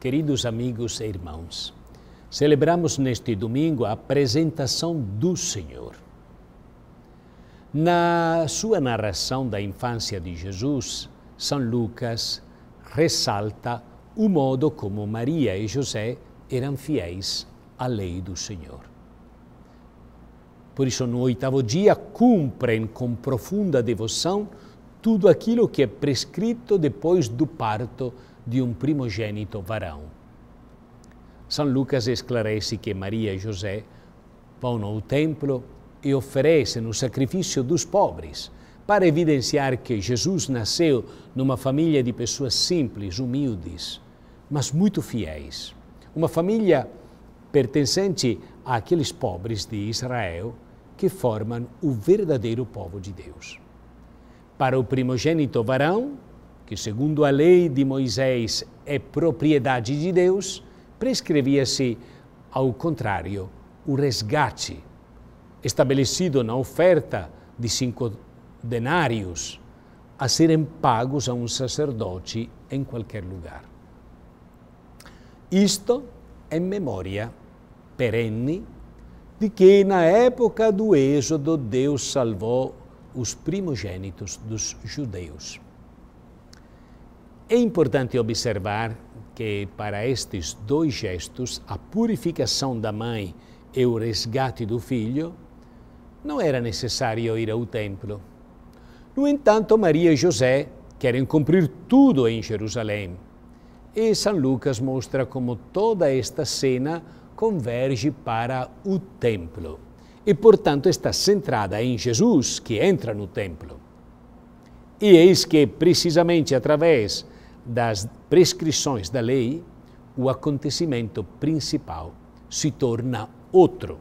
Queridos amigos e irmãos, celebramos neste domingo a apresentação do Senhor. Na sua narração da infância de Jesus, São Lucas ressalta o modo como Maria e José eram fiéis à lei do Senhor. Por isso, no oitavo dia, cumprem com profunda devoção tudo aquilo que é prescrito depois do parto de um primogênito varão. São Lucas esclarece que Maria e José vão ao templo e oferecem o sacrifício dos pobres para evidenciar que Jesus nasceu numa família de pessoas simples, humildes, mas muito fiéis. Uma família pertencente àqueles pobres de Israel que formam o verdadeiro povo de Deus. Para o primogênito varão, que segundo a lei de Moisés é propriedade de Deus, prescrevia-se, ao contrário, o resgate, estabelecido na oferta de cinco denários, a serem pagos a um sacerdote em qualquer lugar. Isto é memória perene de que na época do Êxodo Deus salvou os primogênitos dos judeus. É importante observar que para estes dois gestos, a purificação da mãe e o resgate do filho, não era necessário ir ao templo. No entanto, Maria e José querem cumprir tudo em Jerusalém. E São Lucas mostra como toda esta cena converge para o templo e, portanto, está centrada em Jesus que entra no templo. E eis que, precisamente através das prescrições da lei, o acontecimento principal se torna outro,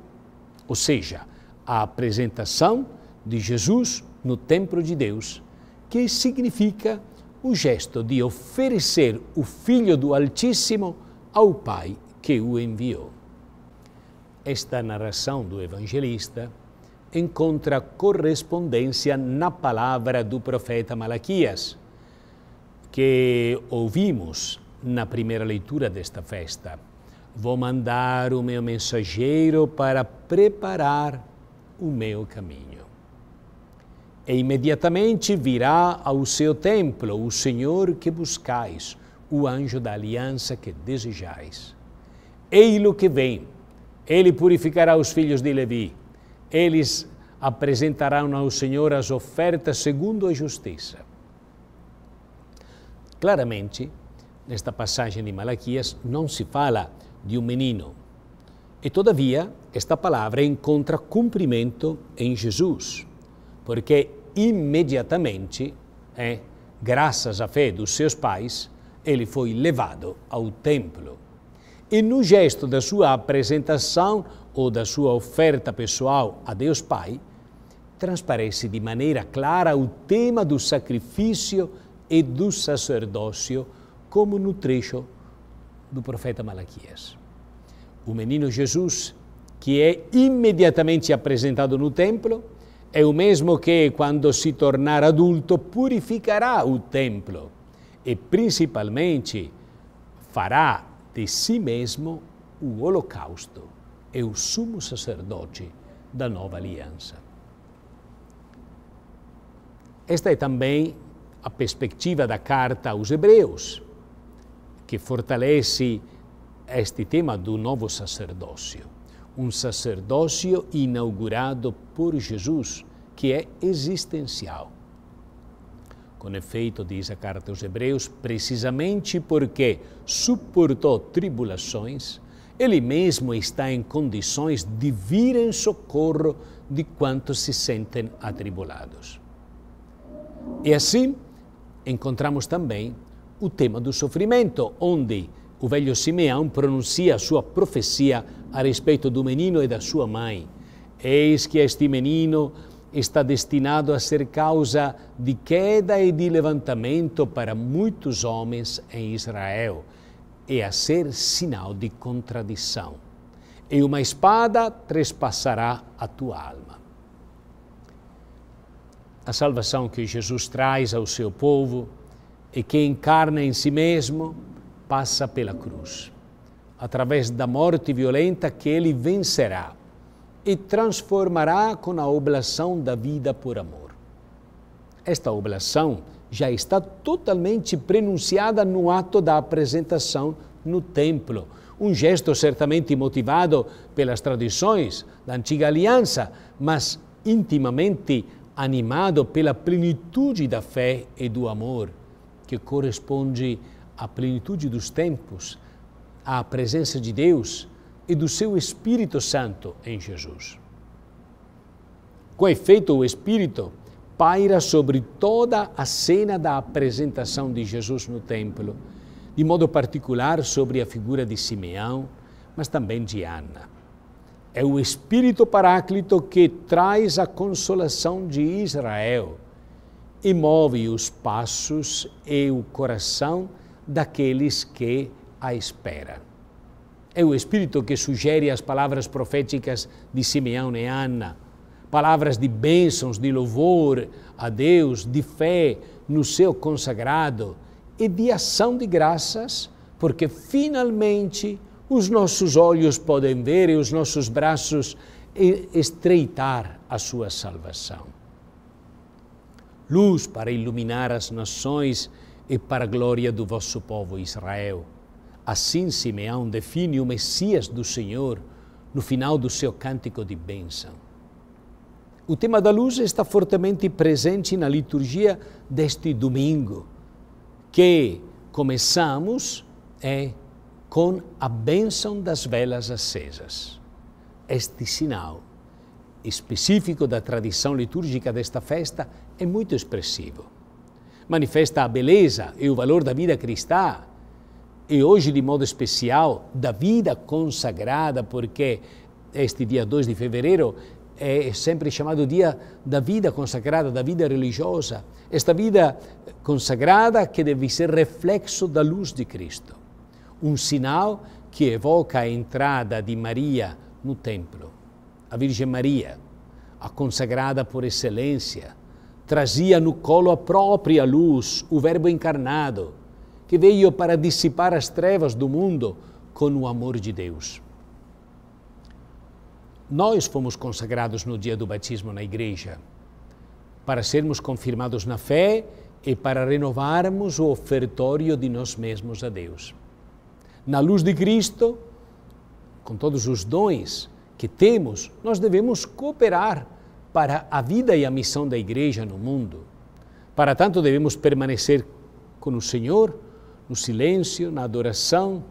ou seja, a apresentação de Jesus no templo de Deus, que significa o gesto de oferecer o Filho do Altíssimo ao Pai que o enviou. Esta narração do evangelista encontra correspondência na palavra do profeta Malaquias que ouvimos na primeira leitura desta festa. Vou mandar o meu mensageiro para preparar o meu caminho. E imediatamente virá ao seu templo o Senhor que buscais, o anjo da aliança que desejais. Ei-lo que vem, ele purificará os filhos de Levi, eles apresentarão ao Senhor as ofertas segundo a justiça Claramente, nesta passagem de Malaquias, não se fala de um menino. E, todavia, esta palavra é encontra cumprimento em Jesus, porque imediatamente, é, eh, graças à fé dos seus pais, ele foi levado ao templo. E no gesto da sua apresentação ou da sua oferta pessoal a Deus Pai, transparece de maneira clara o tema do sacrifício e do sacerdócio, como no trecho do profeta Malaquias. O menino Jesus, que é imediatamente apresentado no templo, é o mesmo que, quando se tornar adulto, purificará o templo e, principalmente, fará de si mesmo o holocausto e o sumo sacerdote da nova aliança. Esta é também a perspectiva da carta aos Hebreus, que fortalece este tema do novo sacerdócio. Um sacerdócio inaugurado por Jesus, que é existencial. Com efeito, diz a carta aos Hebreus, precisamente porque suportou tribulações, ele mesmo está em condições de vir em socorro de quantos se sentem atribulados. E assim, encontramos também o tema do sofrimento, onde o velho Simeão pronuncia a sua profecia a respeito do menino e da sua mãe. Eis que este menino está destinado a ser causa de queda e de levantamento para muitos homens em Israel e a ser sinal de contradição. E uma espada trespassará a tua alma a salvação que Jesus traz ao seu povo e que encarna em si mesmo, passa pela cruz, através da morte violenta que ele vencerá e transformará com a oblação da vida por amor. Esta oblação já está totalmente pronunciada no ato da apresentação no templo, um gesto certamente motivado pelas tradições da antiga aliança, mas intimamente animado pela plenitude da fé e do amor, que corresponde à plenitude dos tempos, à presença de Deus e do seu Espírito Santo em Jesus. Com efeito, o Espírito paira sobre toda a cena da apresentação de Jesus no templo, de modo particular sobre a figura de Simeão, mas também de Ana é o Espírito Paráclito que traz a consolação de Israel e move os passos e o coração daqueles que a esperam. É o Espírito que sugere as palavras proféticas de Simeão e Ana, palavras de bênçãos, de louvor a Deus, de fé no seu consagrado e de ação de graças, porque finalmente os nossos olhos podem ver e os nossos braços estreitar a sua salvação. Luz para iluminar as nações e para a glória do vosso povo Israel. Assim Simeão define o Messias do Senhor no final do seu cântico de bênção. O tema da luz está fortemente presente na liturgia deste domingo, que começamos é com a bênção das velas acesas. Este sinal específico da tradição litúrgica desta festa é muito expressivo. Manifesta a beleza e o valor da vida cristã e hoje, de modo especial, da vida consagrada, porque este dia 2 de fevereiro é sempre chamado dia da vida consagrada, da vida religiosa. Esta vida consagrada que deve ser reflexo da luz de Cristo um sinal que evoca a entrada de Maria no templo. A Virgem Maria, a consagrada por excelência, trazia no colo a própria luz, o Verbo encarnado, que veio para dissipar as trevas do mundo com o amor de Deus. Nós fomos consagrados no dia do batismo na igreja, para sermos confirmados na fé e para renovarmos o ofertório de nós mesmos a Deus na luz de Cristo, com todos os dons que temos, nós devemos cooperar para a vida e a missão da igreja no mundo. Para tanto, devemos permanecer com o Senhor, no silêncio, na adoração,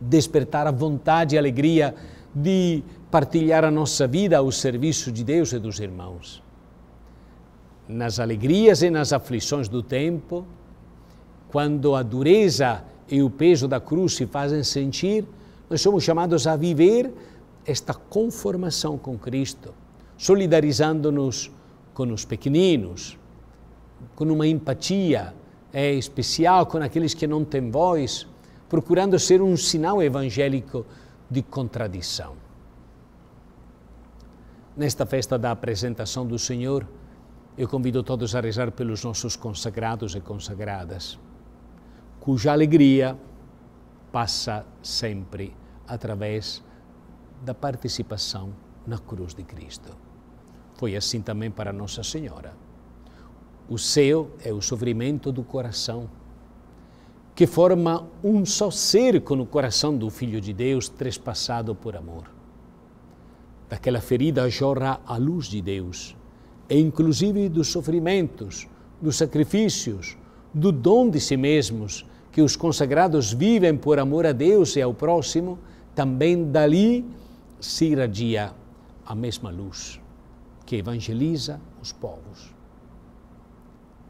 despertar a vontade e a alegria de partilhar a nossa vida ao serviço de Deus e dos irmãos. Nas alegrias e nas aflições do tempo, quando a dureza e o peso da cruz se fazem sentir, nós somos chamados a viver esta conformação com Cristo, solidarizando-nos com os pequeninos, com uma empatia é, especial com aqueles que não têm voz, procurando ser um sinal evangélico de contradição. Nesta festa da apresentação do Senhor, eu convido todos a rezar pelos nossos consagrados e consagradas cuja alegria passa sempre através da participação na cruz de Cristo. Foi assim também para Nossa Senhora. O seu é o sofrimento do coração, que forma um só ser com o coração do Filho de Deus, trespassado por amor. Daquela ferida jorra a luz de Deus, e inclusive dos sofrimentos, dos sacrifícios, do dom de si mesmos que os consagrados vivem por amor a Deus e ao próximo, também dali se irradia a mesma luz que evangeliza os povos.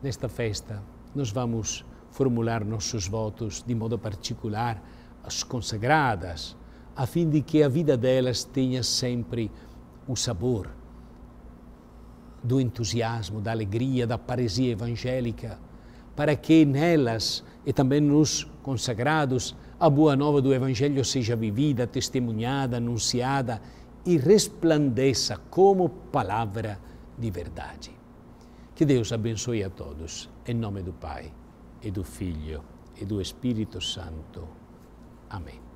Nesta festa, nós vamos formular nossos votos de modo particular às consagradas, a fim de que a vida delas tenha sempre o sabor do entusiasmo, da alegria, da paresia evangélica para que nelas e também nos consagrados a boa nova do Evangelho seja vivida, testemunhada, anunciada e resplandeça como palavra de verdade. Que Deus abençoe a todos, em nome do Pai, e do Filho, e do Espírito Santo. Amém.